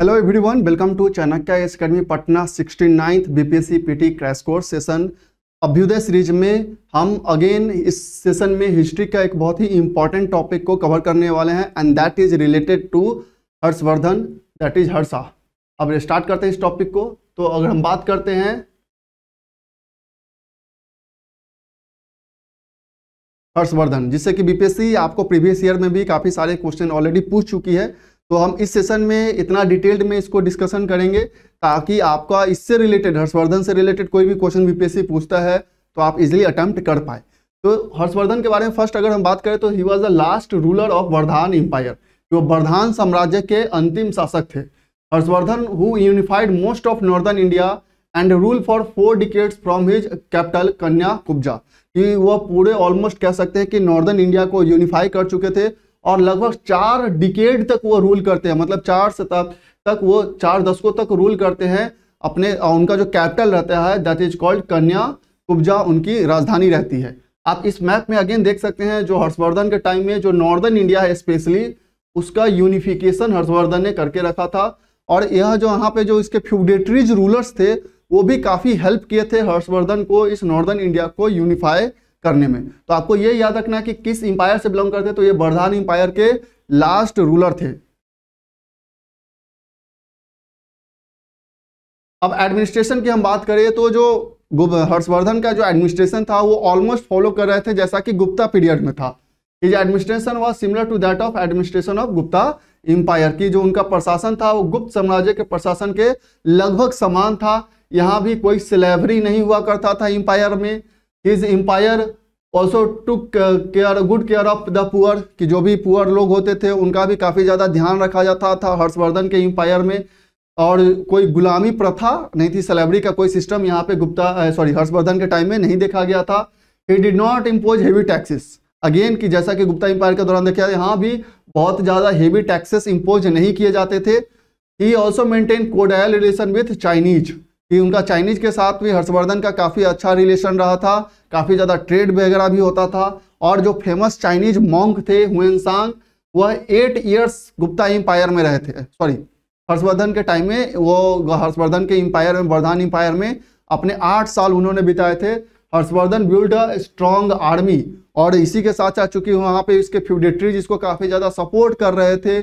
hello everyone welcome to Chanakya IAS academy Patna sixty ninth P PT crash course session Abhyudaya series में हम again इस session में history का एक बहुत ही इंपॉर्टेंट टॉपिक को कवर करने वाले हैं and that is related to Harshavardhan that is Harsha अब स्टार्ट करते हैं इस टॉपिक को तो अगर हम बात करते हैं हर्षवर्धन जिससे कि बीपीएससी आपको प्रीवियस ईयर में भी काफ़ी सारे क्वेश्चन ऑलरेडी पूछ चुकी है तो हम इस सेशन में इतना डिटेल्ड में इसको डिस्कशन करेंगे ताकि आपका इससे रिलेटेड हर्षवर्धन से रिलेटेड कोई भी क्वेश्चन बीपीएससी पूछता है तो आप इजिली अटेम्प्ट कर पाए तो हर्षवर्धन के बारे में फर्स्ट अगर हम बात करें तो he was the last ruler of Vardhan empire जो वर्धान साम्राज्य के अंतिम शासक थे Harshavardhan who unified most of northern India and rule for four decades from his capital Kanyakubja कि वह पूरे ऑलमोस्ट कह सकते हैं कि नॉर्दर्न इंडिया को यूनिफाई कर चुके थे और लगभग चार डिकेड तक वो रूल करते हैं मतलब चार शताब्द तक वो चार दशकों तक रूल करते हैं अपने उनका जो कैपिटल रहता है दैट इज कॉल्ड कन्या कुब्जा उनकी राजधानी रहती है आप इस मैप में अगेन देख सकते हैं जो हर्षवर्धन के टाइम में जो नॉर्दर्न इंडिया है स्पेशली उसका यूनिफिकेशन हर्षवर्धन ने करके रखा था और यह जो यहाँ पे जो इसके फ्यूडेटरीज रूलर्स थे वो भी काफ़ी हेल्प किए थे हर्षवर्धन को इस नॉर्दर्न इंडिया को यूनिफाई करने में तो आपको ये याद रखना है कि किस एम्पायर से बिलोंग करते तो ये बर्धान एम्पायर के लास्ट रूलर थे अब एडमिनिस्ट्रेशन की हम बात करें तो जो हर्षवर्धन का जो एडमिनिस्ट्रेशन था वो ऑलमोस्ट फॉलो कर रहे थे जैसा कि गुप्ता पीरियड में था is administration was similar to that of administration of Gupta empire की जो उनका प्रशासन था वो गुप्त साम्राज्य के प्रशासन के लगभग समान था यहाँ भी कोई स्लेवरी नहीं हुआ करता था एम्पायर में his empire also took care good care of the poor कि जो भी पुअर लोग होते थे उनका भी काफ़ी ज़्यादा ध्यान रखा जाता था हर्षवर्धन के एम्पायर में और कोई गुलामी प्रथा नहीं थी सलेबरी का कोई सिस्टम यहाँ पे गुप्ता सॉरी uh, हर्षवर्धन के टाइम में नहीं देखा गया था he did not impose heavy taxes again कि जैसा कि गुप्ता एम्पायर के दौरान देखा यहाँ भी बहुत ज़्यादा हेवी टैक्सेस इम्पोज नहीं किए जाते थे he also maintain cordial relation with Chinese कि उनका चाइनीज के साथ भी हर्षवर्धन का काफ़ी अच्छा रिलेशन रहा था काफ़ी ज़्यादा ट्रेड वगैरह भी होता था और जो फेमस चाइनीज मॉन्क थे सांग वह एट ईयर्स गुप्ता एम्पायर में रहे थे सॉरी हर्षवर्धन के टाइम में वो हर्षवर्धन के एम्पायर में वर्धान एम्पायर में अपने आठ साल उन्होंने बिताए थे Harshavardhan build a strong army और इसी के साथ साथ चूंकि वहाँ पे इसके फ्यूडेटरी इसको काफ़ी ज़्यादा सपोर्ट कर रहे थे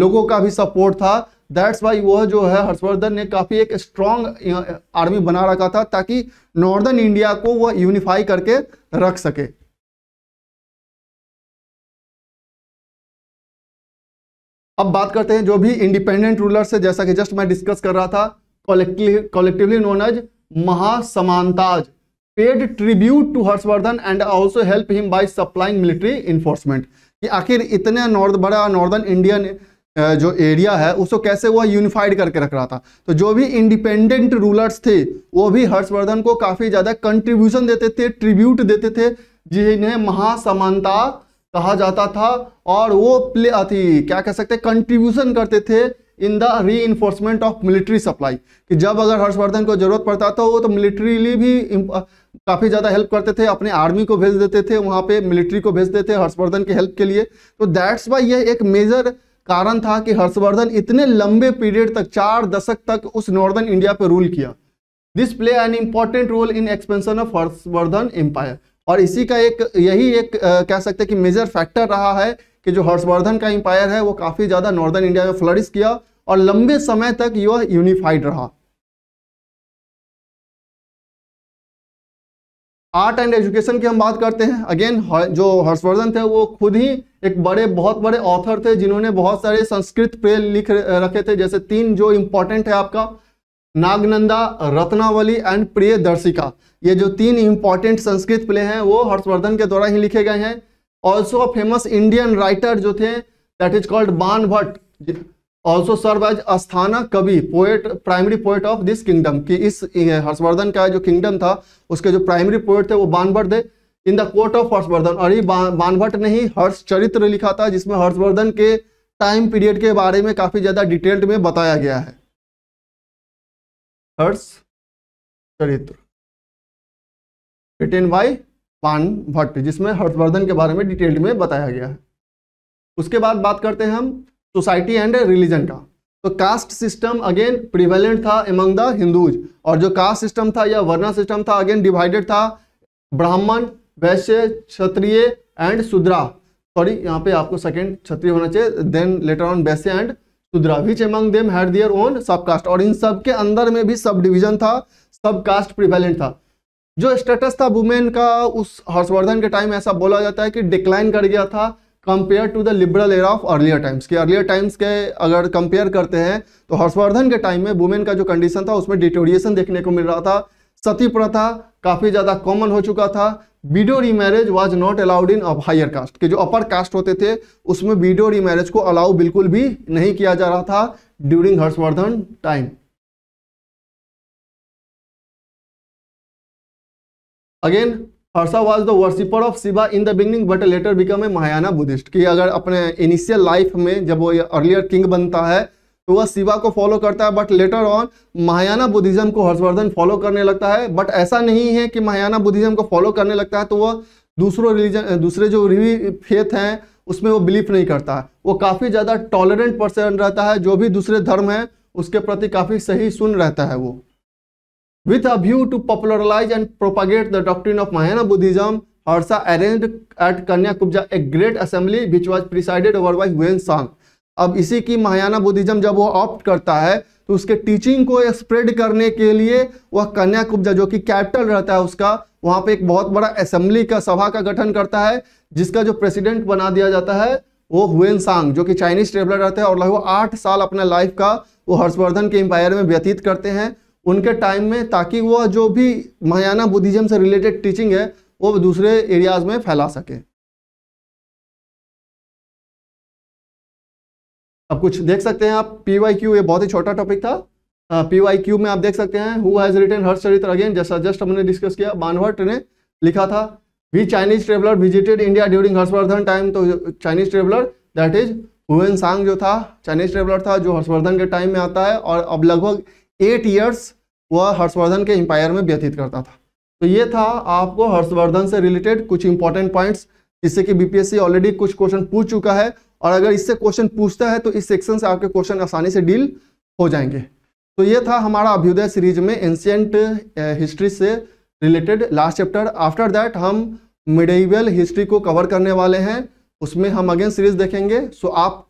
लोगों का भी सपोर्ट था दैट्स वाई वह जो है हर्षवर्धन ने काफ़ी एक स्ट्रॉन्ग आर्मी बना रखा था ताकि नॉर्दर्न इंडिया को वह यूनिफाई करके रख सके अब बात करते हैं जो भी इंडिपेंडेंट रूलर्स है जैसा कि जस्ट मैं डिस्कस कर रहा था collectively known as mahasamantas paid tribute to Harshavardhan and also help him by supplying military enforcement कि आखिर इतने नॉर्थ बड़ा नॉर्दर्न इंडियन जो एरिया है उसको कैसे वो यूनिफाइड करके रख रहा था तो जो भी इंडिपेंडेंट रूलर्स थे वो भी हर्षवर्धन को काफ़ी ज़्यादा कंट्रीब्यूशन देते थे ट्रिब्यूट देते थे जिन्हें महासमानता कहा जाता था और वो प्ले अथी क्या कह सकते कंट्रीब्यूशन करते थे in the reinforcement of military supply कि जब अगर हर्षवर्धन को जरूरत पड़ता था तो वो तो मिलिट्रीली भी काफ़ी ज़्यादा हेल्प करते थे अपने आर्मी को भेज देते थे वहाँ पे मिलिट्री को भेजते थे हर्षवर्धन के हेल्प के लिए तो दैट्स वाई ये एक मेजर कारण था कि हर्षवर्धन इतने लंबे पीरियड तक चार दशक तक उस नॉर्दर्न इंडिया पर रूल किया this play an important role in expansion of Harshavardhan empire और इसी का एक यही एक आ, कह सकते हैं कि मेजर फैक्टर रहा है कि जो हर्षवर्धन का एम्पायर है वो काफ़ी ज़्यादा नॉर्दर्न इंडिया में फ्लरिश किया और लंबे समय तक यह यूनिफाइड रहा आर्ट एंड एजुकेशन की हम बात करते हैं अगेन जो हर्षवर्धन थे वो खुद ही एक बड़े बहुत बड़े ऑथर थे जिन्होंने बहुत सारे संस्कृत प्रे लिख रखे थे जैसे तीन जो इम्पोर्टेंट है आपका नागनंदा रत्नावली एंड प्रिय दर्शिका ये जो तीन इम्पॉर्टेंट संस्कृत प्ले हैं वो हर्षवर्धन के द्वारा ही लिखे गए हैं ऑल्सो फेमस इंडियन राइटर जो थे that is called Ban Bhatt also serve as अस्थाना कवि poet primary poet of this kingdom कि इस हर्षवर्धन का जो किंगडम था उसके जो प्राइमरी पोएट थे वो Ban Bhatt in the court of Harshavardhan और ये बानभट्ट ने ही हर्ष चरित्र लिखा था जिसमें हर्षवर्धन के टाइम पीरियड के बारे में काफी ज्यादा डिटेल्ड में बताया गया है हर्ष चरित्र रिटेन बाय पान भट्ट जिसमें हर्षवर्धन के बारे में डिटेल्ड में बताया गया है उसके बाद बात करते हैं हम सोसाइटी एंड रिलीजन का तो कास्ट सिस्टम अगेन प्रिवेलेंट था एमंग द हिंदूज और जो कास्ट सिस्टम था या वर्णा सिस्टम था अगेन डिवाइडेड था ब्राह्मण वैश्य क्षत्रिय एंड शूद्रा सॉरी यहाँ पे आपको सेकेंड क्षत्रिय होना चाहिए then later on Vaishya and Shudra which among them had their own sub caste और इन सब के अंदर में भी सब डिविजन था सब कास्ट प्रिवेलेंट था जो स्टेटस था वुमेन का उस हर्षवर्धन के टाइम ऐसा बोला जाता है कि डिक्लाइन कर गया था compare to the liberal air of earlier times के अर्लियर टाइम्स के अगर कंपेयर करते हैं तो हर्षवर्धन के टाइम में वुमेन का जो कंडीशन था उसमें डिटोरिएशन देखने को मिल रहा था सती प्रथा काफ़ी ज़्यादा कॉमन हो चुका था widow remarriage was not allowed in higher caste के जो अपर कास्ट होते थे उसमें बीडो रीमैरिज को अलाउ बिल्कुल भी नहीं किया जा रहा था during Harshavardhan time again Harsha was the worshipper of Shiva in the beginning but later become a Mahayana Buddhist कि अगर अपने इनिशियल लाइफ में जब वो अर्लियर किंग बनता है तो वह शिवा को फॉलो करता है but later on Mahayana Buddhism को हर्षवर्धन फॉलो करने लगता है बट ऐसा नहीं है कि महायाना बुद्धिज्म को फॉलो करने लगता है तो वह दूसरों रिलीजन दूसरे जो रिवी फेथ हैं उसमें वो बिलीव नहीं करता है वो काफ़ी ज़्यादा टॉलरेंट पर्सन रहता है जो भी दूसरे धर्म हैं उसके प्रति काफ़ी सही सुन रहता है वो with a view to popularize and propagate the doctrine of Mahayana Buddhism Harsha arrange at Kanyakubja a great assembly which was presided over by Huen Tsang अब इसी की महायाना बुद्धिज्म जब वो ऑप्ट करता है तो उसके टीचिंग को स्प्रेड करने के लिए वह कन्या कुब्जा जो कि कैपिटल रहता है उसका वहाँ पे एक बहुत बड़ा असेंबली का सभा का गठन करता है जिसका जो प्रेसिडेंट बना दिया जाता है वो हुएन सांग जो कि चाइनीज ट्रेवलर रहते हैं और लगभग आठ साल अपना लाइफ का वो हर्षवर्धन के एम्पायर में व्यतीत करते हैं उनके टाइम में ताकि वह जो भी महायाना बुद्धिज्म से रिलेटेड टीचिंग है वो दूसरे एरियाज में फैला सके अब कुछ देख सकते हैं आप पी वाई क्यू ये बहुत ही छोटा टॉपिक था पी वाई क्यू में आप देख सकते हैं हु हैज़ रिटर्न हर चरित्र अगेन जैसा जस्ट हमने डिस्कस किया बानवर्ट ने लिखा था वी Chinese traveller visited India during Harshavardhan time तो Chinese traveller that is Huen Tsang जो था चाइनीज ट्रेवलर था जो हर्षवर्धन के टाइम में आता है और अब लगभग एट ईयर्स वह हर्षवर्धन के एम्पायर में व्यतीत करता था तो ये था आपको हर्षवर्धन से रिलेटेड कुछ इंपॉर्टेंट पॉइंट्स जिससे कि बीपीएससी ऑलरेडी कुछ क्वेश्चन पूछ चुका है और अगर इससे क्वेश्चन पूछता है तो इस सेक्शन से आपके क्वेश्चन आसानी से डील हो जाएंगे तो ये था हमारा अभ्युदय सीरीज में एंशियंट हिस्ट्री से related last chapter after that हम मिडिवल हिस्ट्री को कवर करने वाले हैं उसमें हम अगेन सीरीज देखेंगे सो आप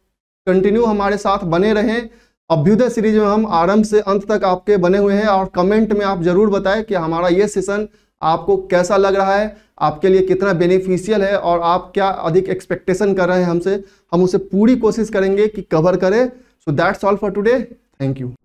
कंटिन्यू हमारे साथ बने रहें अभ्युदय सीरीज में हम आरंभ से अंत तक आपके बने हुए हैं और कमेंट में आप जरूर बताएं कि हमारा ये सेशन आपको कैसा लग रहा है आपके लिए कितना बेनिफिशियल है और आप क्या अधिक एक्सपेक्टेशन कर रहे हैं हमसे हम उसे पूरी कोशिश करेंगे कि कवर करें so that's all for today thank you